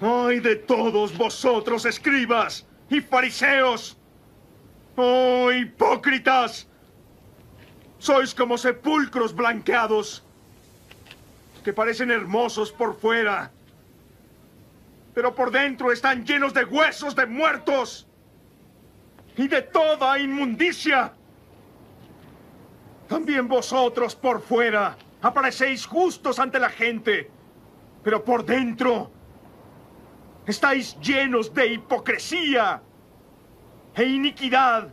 ¡Ay de todos vosotros, escribas y fariseos! ¡Oh, hipócritas! Sois como sepulcros blanqueados, que parecen hermosos por fuera, pero por dentro están llenos de huesos de muertos y de toda inmundicia. También vosotros por fuera aparecéis justos ante la gente, pero por dentro Estáis llenos de hipocresía e iniquidad.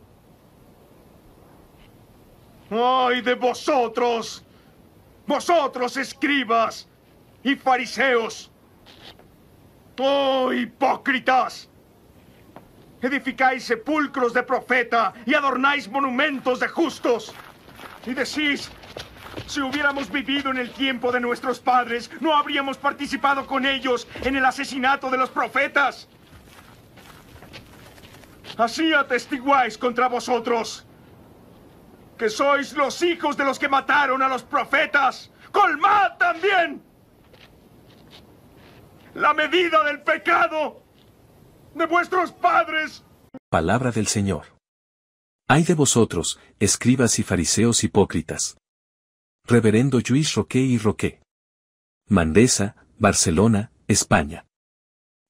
¡Ay de vosotros! Vosotros escribas y fariseos. ¡Oh, hipócritas! Edificáis sepulcros de profeta y adornáis monumentos de justos. Y decís, si hubiéramos vivido en el tiempo de nuestros padres, no habríamos participado con ellos en el asesinato de los profetas. Así atestiguáis contra vosotros que sois los hijos de los que mataron a los profetas. ¡Colmad también! La medida del pecado de vuestros padres. Palabra del Señor. Hay de vosotros, escribas y fariseos hipócritas, Reverendo Luis Roque y Roque. Mandesa, Barcelona, España.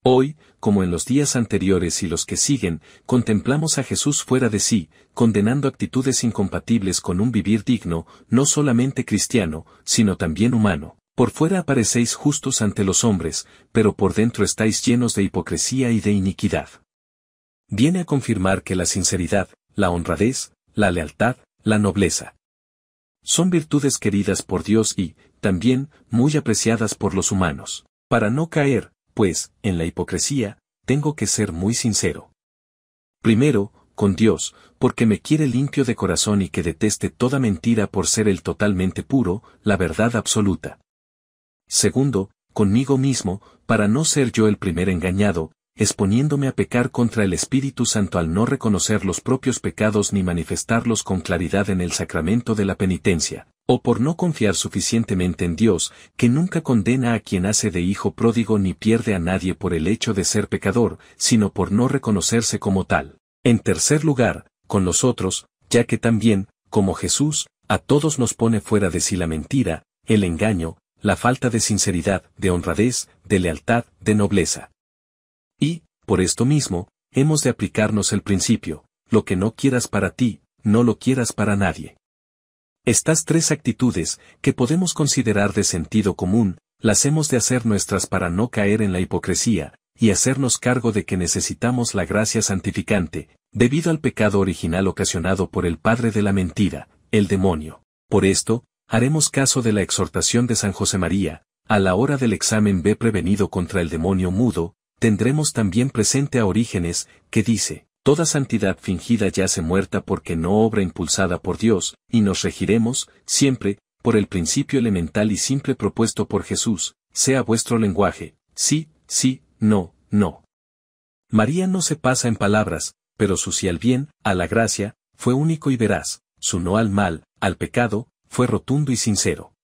Hoy, como en los días anteriores y los que siguen, contemplamos a Jesús fuera de sí, condenando actitudes incompatibles con un vivir digno, no solamente cristiano, sino también humano. Por fuera aparecéis justos ante los hombres, pero por dentro estáis llenos de hipocresía y de iniquidad. Viene a confirmar que la sinceridad, la honradez, la lealtad, la nobleza, son virtudes queridas por Dios y, también, muy apreciadas por los humanos. Para no caer, pues, en la hipocresía, tengo que ser muy sincero. Primero, con Dios, porque me quiere limpio de corazón y que deteste toda mentira por ser el totalmente puro, la verdad absoluta. Segundo, conmigo mismo, para no ser yo el primer engañado, exponiéndome a pecar contra el Espíritu Santo al no reconocer los propios pecados ni manifestarlos con claridad en el sacramento de la penitencia, o por no confiar suficientemente en Dios, que nunca condena a quien hace de hijo pródigo ni pierde a nadie por el hecho de ser pecador, sino por no reconocerse como tal. En tercer lugar, con los otros, ya que también, como Jesús, a todos nos pone fuera de sí la mentira, el engaño, la falta de sinceridad, de honradez, de lealtad, de nobleza. Y, por esto mismo, hemos de aplicarnos el principio, lo que no quieras para ti, no lo quieras para nadie. Estas tres actitudes, que podemos considerar de sentido común, las hemos de hacer nuestras para no caer en la hipocresía, y hacernos cargo de que necesitamos la gracia santificante, debido al pecado original ocasionado por el padre de la mentira, el demonio. Por esto, haremos caso de la exhortación de San José María, a la hora del examen ve prevenido contra el demonio mudo, tendremos también presente a Orígenes, que dice, Toda santidad fingida yace muerta porque no obra impulsada por Dios, y nos regiremos, siempre, por el principio elemental y simple propuesto por Jesús, sea vuestro lenguaje, sí, sí, no, no. María no se pasa en palabras, pero su si al bien, a la gracia, fue único y veraz, su no al mal, al pecado, fue rotundo y sincero.